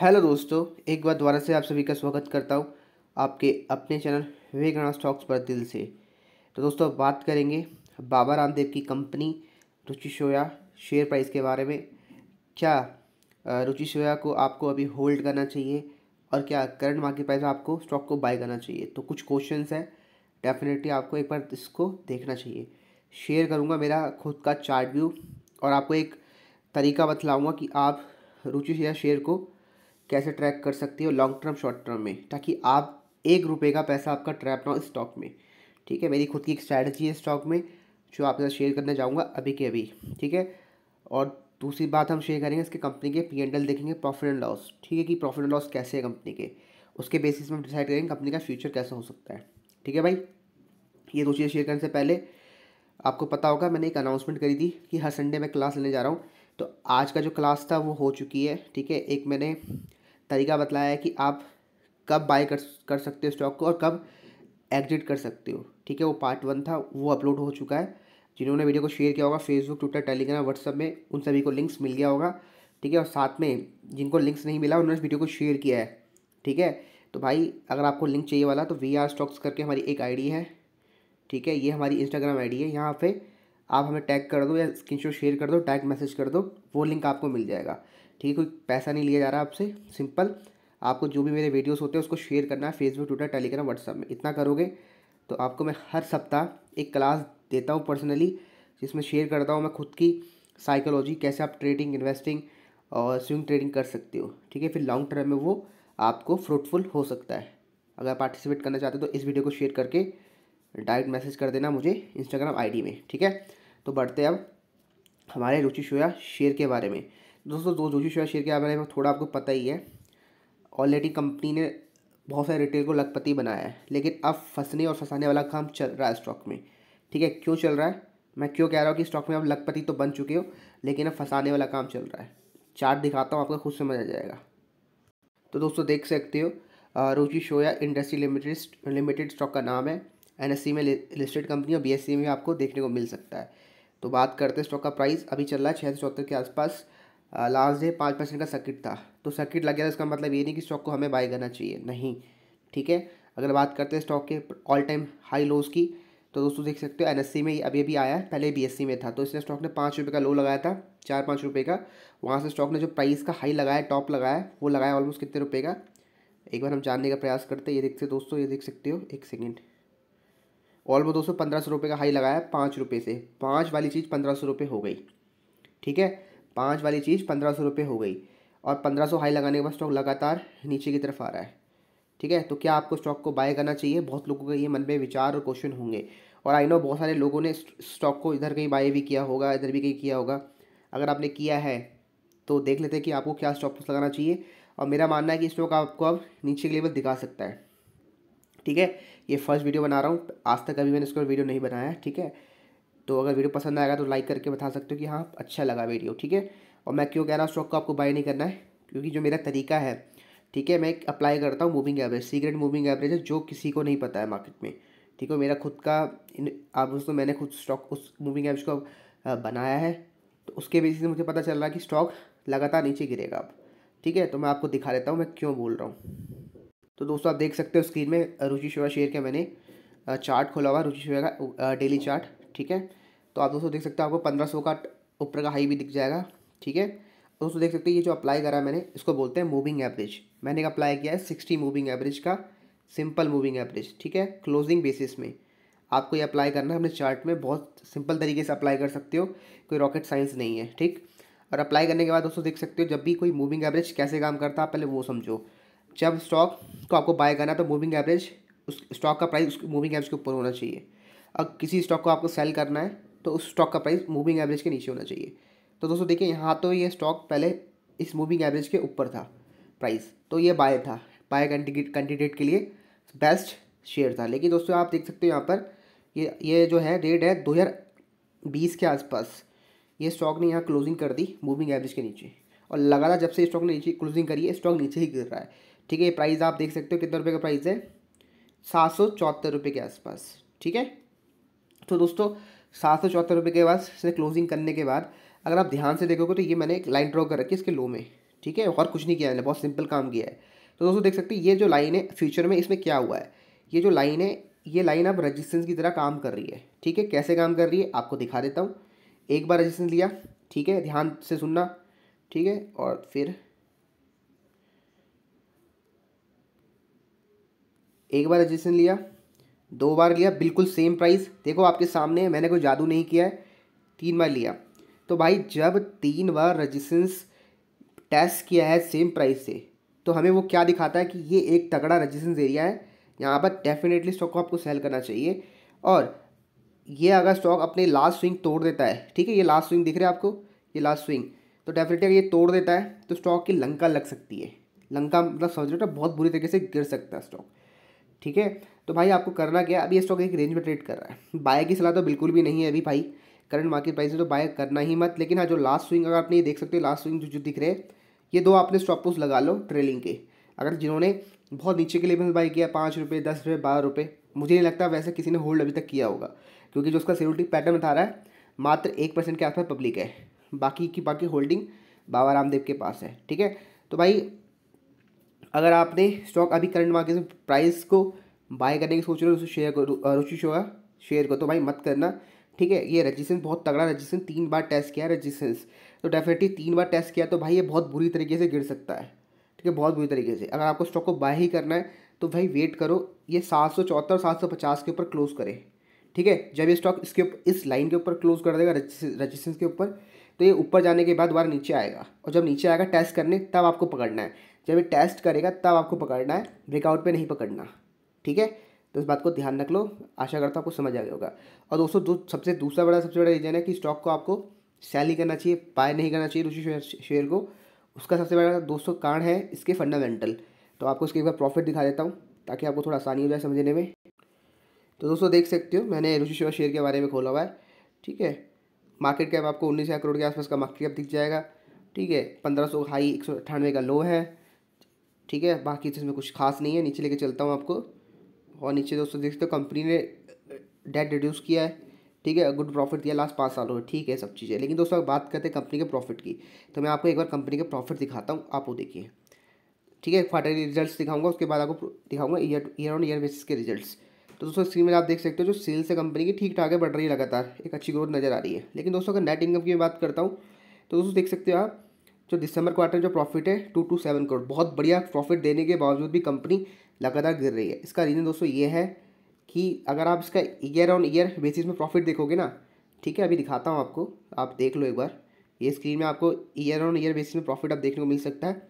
hello दोस्तों एक बार दोबारा से आप सभी का स्वागत करता हूँ आपके अपने चैनल विवेक स्टॉक्स पर दिल से तो दोस्तों बात करेंगे बाबा रामदेव की company Ruchi Soya share price के बारे में क्या रुचि सोया को आपको अभी होल्ड करना चाहिए और क्या करंट मार्केट प्राइस आपको स्टॉक को बाय करना चाहिए तो कुछ क्वेश्चन है डेफिनेटली आपको एक बार इसको देखना चाहिए शेयर करूँगा मेरा खुद का चार्ट व्यू और आपको एक तरीका बतलाऊँगा कि आप रुचि सोया शेयर को कैसे ट्रैक कर सकती हो लॉन्ग टर्म शॉर्ट टर्म में ताकि आप एक रुपये का पैसा आपका ट्रैप ना हो स्टॉक में ठीक है मेरी खुद की एक स्ट्रैटेजी है स्टॉक में जो आपके साथ शेयर करने जाऊँगा अभी के अभी ठीक है और दूसरी बात हम शेयर करेंगे इसके कंपनी के पी एंड एल देखेंगे प्रॉफिट एंड लॉस ठीक है कि प्रॉफिट एंड लॉस कैसे है कंपनी के उसके बेसिस में हम डिसाइड करेंगे कंपनी का फ्यूचर कैसा हो सकता है ठीक है भाई ये दो चीज़ें शेयर करने से पहले आपको पता होगा मैंने एक अनाउंसमेंट करी थी कि हर संडे मैं क्लास लेने जा रहा हूँ तो आज का जो क्लास था वो हो चुकी है ठीक है एक मैंने तरीका बताया है कि आप कब बाय कर कर सकते हो स्टॉक को और कब एग्जिट कर सकते हो ठीक है वो पार्ट वन था वो अपलोड हो चुका है जिन्होंने वीडियो को शेयर किया होगा फेसबुक ट्विटर टेलीग्राम व्हाट्सअप में उन सभी को लिंक्स मिल गया होगा ठीक है और साथ में जिनको लिंक्स नहीं मिला उन्होंने वीडियो को शेयर किया है ठीक है तो भाई अगर आपको लिंक चाहिए वाला तो वी आर स्टॉक्स करके हमारी एक आईडी है ठीक है ये हमारी इंस्टाग्राम आईडी है यहाँ पे आप हमें टैग कर दो या स्क्रीनशॉट शेयर कर दो टैग मैसेज कर दो वो लिंक आपको मिल जाएगा ठीक है कोई पैसा नहीं लिया जा रहा आपसे सिंपल आपको जो भी मेरे वीडियोस होते हैं उसको शेयर करना है फेसबुक ट्विटर टेलीग्राम व्हाट्सअप में इतना करोगे तो आपको मैं हर सप्ताह एक क्लास देता हूँ पर्सनली जिसमें शेयर करता हूँ मैं खुद की साइकोलॉजी कैसे आप ट्रेडिंग इन्वेस्टिंग और स्विंग ट्रेडिंग कर सकते हो ठीक है फिर लॉन्ग टर्म में वो आपको फ्रूटफुल हो सकता है अगर पार्टिसिपेट करना चाहते हो तो इस वीडियो को शेयर करके डायरेक्ट मैसेज कर देना मुझे इंस्टाग्राम आईडी में ठीक है तो बढ़ते अब हमारे रुचि शोया शेयर के बारे में दोस्तों दो जोशी शेयर शेयर के बारे में थोड़ा आपको पता ही है ऑलरेडी कंपनी ने बहुत सारे रिटेल को लखपति बनाया है लेकिन अब फंसने और फंसाने वाला काम चल रहा है स्टॉक में ठीक है क्यों चल रहा है मैं क्यों कह रहा हूँ कि स्टॉक में आप लखपति तो बन चुके हो लेकिन अब फंसाने वाला काम चल रहा है चार्ट दिखाता हूँ आपका खुद समझ आ जाएगा तो दोस्तों देख सकते हो Ruchi Soya industry limited limited stock का नाम है एन में लिस्टेड कंपनी और बी में आपको देखने को मिल सकता है तो बात करते हैं स्टॉक का प्राइस अभी चल रहा है छः सौ चौहत्तर के आसपास लास्ट डे पाँच परसेंट का सर्किट था तो सर्किट लग गया था इसका मतलब ये नहीं कि स्टॉक को हमें बाय करना चाहिए नहीं ठीक है अगर बात करते हैं स्टॉक के ऑल टाइम हाई लोज की तो दोस्तों देख सकते हो सी में अभी अभी आया है पहले सी में था तो इसने स्टॉक ने पाँच रुपये का लो लगाया था चार पाँच रुपये का वहाँ से स्टॉक ने जो प्राइस का हाई लगाया टॉप लगाया वो लगाया ऑलमोस्ट कितने रुपये का एक बार हम जानने का प्रयास करते हैं ये देखते दोस्तों ये देख सकते हो एक सेकेंड ऑलमोस्ट दोस्तों पंद्रह सौ रुपये का हाई लगाया पाँच रुपये से पाँच वाली चीज़ पंद्रह सौ रुपये हो गई ठीक है पाँच वाली चीज़ पंद्रह सौ रुपये हो गई और पंद्रह सौ हाई लगाने के बाद स्टॉक लगातार नीचे की तरफ आ रहा है ठीक है तो क्या आपको स्टॉक को बाय करना चाहिए बहुत लोगों के ये मन में विचार और क्वेश्चन होंगे और आई नो बहुत सारे लोगों ने स्टॉक को इधर कहीं बाय भी किया होगा इधर भी कहीं किया होगा अगर आपने किया है तो देख लेते हैं कि आपको क्या स्टॉप लगाना चाहिए और मेरा मानना है कि स्टॉक आपको अब नीचे के लेवल दिखा सकता है ठीक है ये फर्स्ट वीडियो बना रहा हूँ आज तक अभी मैंने इसको वीडियो नहीं बनाया ठीक है तो अगर वीडियो पसंद आएगा तो लाइक करके बता सकते हो कि हाँ अच्छा लगा वीडियो ठीक है और मैं क्यों कह रहा हूँ स्टॉक को आपको बाय नहीं करना है क्योंकि जो मेरा तरीका है ठीक है मैं एक अप्लाई करता हूँ moving average secret moving average जो किसी को नहीं पता है मार्केट में ठीक है मेरा खुद का आप उसको मैंने खुद स्टॉक उस मूविंग एवरेज को बनाया है तो उसके बेसिस से मुझे पता चल रहा है कि स्टॉक लगातार नीचे गिरेगा अब ठीक है तो मैं आपको दिखा देता हूँ मैं क्यों बोल रहा हूँ तो दोस्तों आप देख सकते हो स्क्रीन में रुचि शोरा शेयर का मैंने चार्ट खोला हुआ रुचि शोरा का डेली चार्ट ठीक है तो आप दोस्तों देख सकते हो आपको पंद्रह सौ का ऊपर का हाई भी दिख जाएगा ठीक है दोस्तों देख सकते हैं ये जो अप्लाई करा मैंने इसको बोलते हैं मूविंग एवरेज मैंने अप्लाई किया है सिक्सटी मूविंग एवरेज का सिंपल मूविंग एवरेज ठीक है क्लोजिंग बेसिस में आपको ये अप्लाई करना है अपने चार्ट में बहुत सिंपल तरीके से अप्लाई कर सकते हो कोई रॉकेट साइंस नहीं है ठीक और अप्लाई करने के बाद दोस्तों देख सकते हो जब भी कोई मूविंग एवरेज कैसे काम करता है पहले वो समझो जब स्टॉक को आपको बाय करना है तो मूविंग एवरेज उस स्टॉक का प्राइस मूविंग एवरेज के ऊपर होना चाहिए अब किसी स्टॉक को आपको सेल करना है तो उस स्टॉक का प्राइस मूविंग एवरेज के नीचे होना चाहिए तो दोस्तों देखिए यहाँ तो ये स्टॉक पहले इस मूविंग एवरेज के ऊपर था प्राइस तो ये बाय था बाय कैंडिडेट के लिए बेस्ट शेयर था लेकिन दोस्तों आप देख सकते हो यहाँ पर ये ये जो है रेट है दो हज़ार बीस के आसपास ये स्टॉक ने यहाँ क्लोजिंग कर दी मूविंग एवरेज के नीचे और लगातार जब से स्टॉक ने नीचे क्लोजिंग करी है स्टॉक नीचे ही गिर रहा है ठीक है ये प्राइस आप देख सकते हो कितने रुपये का प्राइस है सात सौ चौहत्तर रुपये के आसपास ठीक है तो दोस्तों सात सौ चौहत्तर रुपये के बाद से क्लोजिंग करने के बाद अगर आप ध्यान से देखोगे तो ये मैंने एक लाइन ड्रॉ कर रखी है इसके लो में ठीक है और कुछ नहीं किया मैंने बहुत सिंपल काम किया है तो दोस्तों देख सकते हैं ये जो लाइन है फ्यूचर में इसमें क्या हुआ है ये जो लाइन है ये लाइन अब रजिस्टेंस की तरह काम कर रही है ठीक है कैसे काम कर रही है आपको दिखा देता हूँ एक बार रजिस्टेंस लिया ठीक है ध्यान से सुनना ठीक है और फिर एक बार रजिस्टेंस लिया दो बार लिया बिल्कुल सेम प्राइस देखो आपके सामने मैंने कोई जादू नहीं किया है तीन बार लिया तो भाई जब तीन बार रजिस्टेंस टेस्ट किया है सेम प्राइस से तो हमें वो क्या दिखाता है कि ये एक तगड़ा रजिस्टेंस एरिया है यहाँ पर डेफिनेटली स्टॉक को आपको सेल करना चाहिए और ये अगर स्टॉक अपने लास्ट स्विंग तोड़ देता है ठीक है ये लास्ट स्विंग दिख रहा है आपको ये लास्ट स्विंग तो डेफिनेटली अगर ये तोड़ देता है तो स्टॉक की लंका लग सकती है लंका मतलब समझ रहे हो बहुत बुरी तरीके से गिर सकता है स्टॉक ठीक है तो भाई आपको करना क्या अभी ये स्टॉक एक रेंज में ट्रेड कर रहा है बाय की सलाह तो बिल्कुल भी नहीं है अभी भाई करंट मार्केट प्राइस में तो बाय करना ही मत लेकिन हाँ जो लास्ट स्विंग अगर आपने ये देख सकते हो लास्ट स्विंग जो जो दिख रहे हैं ये दो आपने स्टॉप लॉस लगा लो ट्रेलिंग के अगर जिन्होंने बहुत नीचे के लेवल बाई किया पाँच रुपये दस रुपये बारह रुपये मुझे नहीं लगता वैसे किसी ने होल्ड अभी तक किया होगा क्योंकि जो उसका सिक्योरिटी पैटर्न बता रहा है मात्र एक परसेंट के आसपास पब्लिक है बाकी की बाकी होल्डिंग बाबा रामदेव के पास है ठीक है तो भाई अगर आपने स्टॉक अभी करंट मार्केट में प्राइस को बाय करने की सोच रहे हो उसे शेयर करो रुचि शो शेयर करो तो भाई मत करना ठीक है ये रजिस्टेंस बहुत तगड़ा रजिस्टेंस तीन बार टेस्ट किया है रजिस्टेंस तो डेफिनेटली तीन बार टेस्ट किया तो भाई ये बहुत बुरी तरीके से गिर सकता है ठीक है बहुत बुरी तरीके से अगर आपको स्टॉक को बाय ही करना है तो भाई वेट करो ये सात सौ चौहत्तर सात सौ पचास के ऊपर क्लोज करे ठीक है जब ये स्टॉक इसके इस लाइन के ऊपर क्लोज कर देगा रजिस्टेंस के ऊपर तो ये ऊपर जाने के बाद दोबारा नीचे आएगा और जब नीचे आएगा टेस्ट करने तब आपको पकड़ना है जब ये टेस्ट करेगा तब आपको पकड़ना है ब्रेकआउट पे नहीं पकड़ना ठीक है तो इस बात को ध्यान रख लो आशा करता हूँ आपको समझ आ गया होगा और दोस्तों दो सबसे दूसरा बड़ा सबसे बड़ा रीजन है कि स्टॉक को आपको सैल ही करना चाहिए बाय नहीं करना चाहिए उसी शेयर शेयर को उसका सबसे बड़ा दोस्तों कारण है इसके फंडामेंटल तो आपको इसके एक बार प्रॉफिट दिखा देता हूँ ताकि आपको थोड़ा आसानी हो जाए समझने में तो दोस्तों देख सकते हो मैंने रुचि सेवा शेयर के बारे में खोला हुआ है ठीक है मार्केट कैप आपको उन्नीस हज़ार करोड़ के आसपास का मार्केट कैप दिख जाएगा ठीक है पंद्रह सौ हाई एक सौ अट्ठानवे का लो है ठीक है बाकी तो इसमें कुछ खास नहीं है नीचे लेके चलता हूँ आपको और नीचे दोस्तों देख सकते हो कंपनी ने डेट uh, रिड्यूस किया है ठीक है गुड प्रॉफिट दिया लास्ट पाँच सालों में ठीक है सब चीज़ें लेकिन दोस्तों अगर बात करते हैं कंपनी के प्रॉफिट की तो मैं आपको एक बार कंपनी के प्रॉफिट दिखाता हूँ आप वो देखिए ठीक है क्वार्टरली रिजल्ट्स दिखाऊंगा उसके बाद आपको दिखाऊंगा year year on year basis के रिजल्ट्स तो दोस्तों स्क्रीन में आप देख सकते हो जो सेल्स है कंपनी की ठीक ठाक है बढ़ रही है लगातार एक अच्छी ग्रोथ नजर आ रही है लेकिन दोस्तों अगर नेट इनकम की मैं बात करता हूँ तो दोस्तों देख सकते हो आप जो दिसंबर क्वार्टर जो प्रॉफिट है टू टू सेवन करोड़ बहुत बढ़िया प्रॉफिट देने के बावजूद भी कंपनी लगातार गिर रही है इसका रीज़न दोस्तों ये है कि अगर आप इसका ईयर ऑन ईयर बेसिस में प्रॉफिट देखोगे ना ठीक है अभी दिखाता हूँ आपको आप देख लो एक बार ये स्क्रीन में आपको ईयर ऑन ईयर बेसिस में प्रॉफिट आप देखने को मिल सकता है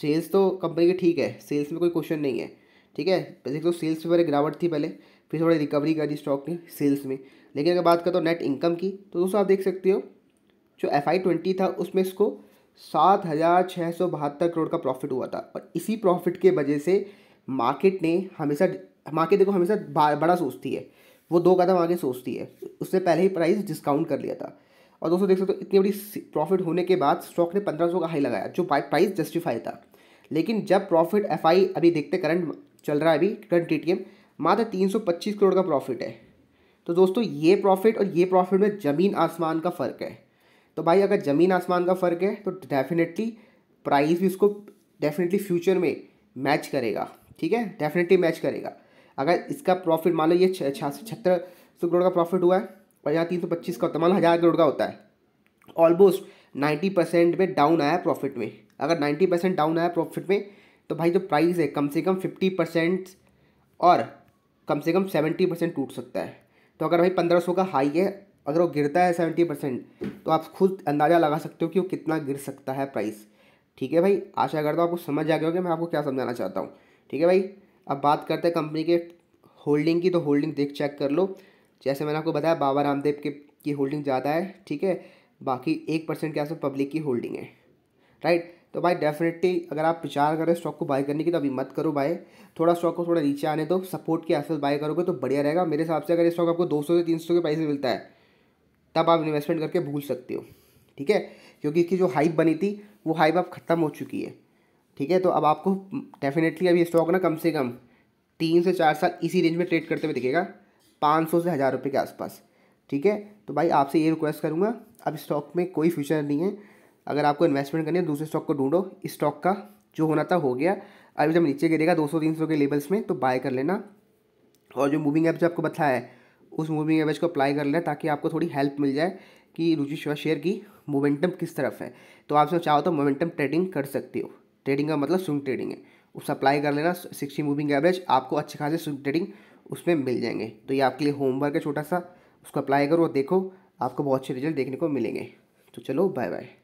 सेल्स तो कंपनी की ठीक है सेल्स में कोई क्वेश्चन नहीं है ठीक है देख लो सेल्स में पहले गिरावट थी पहले फिर थोड़ी रिकवरी कर दी स्टॉक ने सेल्स में लेकिन अगर बात करता हूँ नेट इनकम की तो दोस्तों आप देख सकते हो जो एफ आई ट्वेंटी था उसमें इसको सात हज़ार छः सौ बहत्तर करोड़ का प्रॉफिट हुआ था और इसी प्रॉफिट के वजह से मार्केट ने हमेशा मार्केट देखो हमेशा बड़ा सोचती है वो दो कदम आगे सोचती है उसने पहले ही प्राइस डिस्काउंट कर लिया था और दोस्तों देख सकते हो इतनी बड़ी प्रॉफिट होने के बाद स्टॉक ने पंद्रह सौ का हाई लगाया जो प्राइस जस्टिफाई था लेकिन जब प्रॉफिट एफ अभी देखते करंट चल रहा है अभी करंट टी मात्र तीन सौ पच्चीस करोड़ का प्रॉफिट है तो दोस्तों ये प्रॉफिट और ये प्रॉफिट में ज़मीन आसमान का फ़र्क है तो भाई अगर ज़मीन आसमान का फ़र्क है तो डेफिनेटली प्राइस भी उसको डेफिनेटली फ्यूचर में मैच करेगा ठीक है डेफिनेटली मैच करेगा अगर इसका प्रॉफिट मान लो ये छियासी छहत्तर सौ करोड़ का प्रॉफिट हुआ है और यहाँ तीन सौ पच्चीस का होता है मान लो हज़ार करोड़ का होता है ऑलमोस्ट नाइन्टी परसेंट में डाउन आया प्रॉफिट में अगर नाइन्टी परसेंट डाउन आया प्रॉफिट में तो भाई जो प्राइस है कम से कम फिफ्टी परसेंट और कम से कम सेवेंटी परसेंट टूट सकता है तो अगर भाई पंद्रह सौ का हाई है अगर वो गिरता है सेवेंटी परसेंट तो आप खुद अंदाज़ा लगा सकते हो कि वो कितना गिर सकता है प्राइस ठीक है भाई आशा करता हूँ आपको समझ आ गया होगा मैं आपको क्या समझाना चाहता हूँ ठीक है भाई अब बात करते हैं कंपनी के होल्डिंग की तो होल्डिंग देख चेक कर लो जैसे मैंने आपको बताया बाबा रामदेव के की होल्डिंग ज़्यादा है ठीक है बाकी एक परसेंट के आसपास पब्लिक की होल्डिंग है राइट तो भाई डेफिनेटली अगर आप विचार करें स्टॉक को बाय करने की तो अभी मत करो बाय थोड़ा स्टॉक को थोड़ा नीचे आने दो तो सपोर्ट के आसपास बाय करोगे तो बढ़िया रहेगा मेरे हिसाब से अगर स्टॉक आपको दो से तीन के पैसे मिलता है तब आप इन्वेस्टमेंट करके भूल सकते हो ठीक है क्योंकि इसकी जो हाइप बनी थी वो हाइप अब खत्म हो चुकी है ठीक है तो अब आपको डेफिनेटली अभी स्टॉक ना कम से कम तीन से चार साल इसी रेंज में ट्रेड करते हुए दिखेगा पाँच सौ से हज़ार रुपये के आसपास ठीक है तो भाई आपसे ये रिक्वेस्ट करूँगा अब स्टॉक में कोई फ्यूचर नहीं है अगर आपको इन्वेस्टमेंट करनी है दूसरे स्टॉक को ढूंढो इस स्टॉक का जो होना था हो गया अभी जब नीचे गिरेगा दो सौ तीन सौ के लेवल्स में तो बाय कर लेना और जो मूविंग एवरेज आपको बताया है उस मूविंग एवरेज को अप्लाई कर लेना ताकि आपको थोड़ी हेल्प मिल जाए कि रुचि शेयर की मोमेंटम किस तरफ है तो आप सब चाहो तो मोमेंटम ट्रेडिंग कर सकते हो ट्रेडिंग का मतलब स्विंग ट्रेडिंग है उस अप्लाई कर लेना सिक्सटी मूविंग एवरेज आपको अच्छे खासे स्विंग ट्रेडिंग उसमें मिल जाएंगे तो ये आपके लिए होमवर्क है छोटा सा उसको अप्लाई करो और देखो आपको बहुत अच्छे रिजल्ट देखने को मिलेंगे तो चलो बाय बाय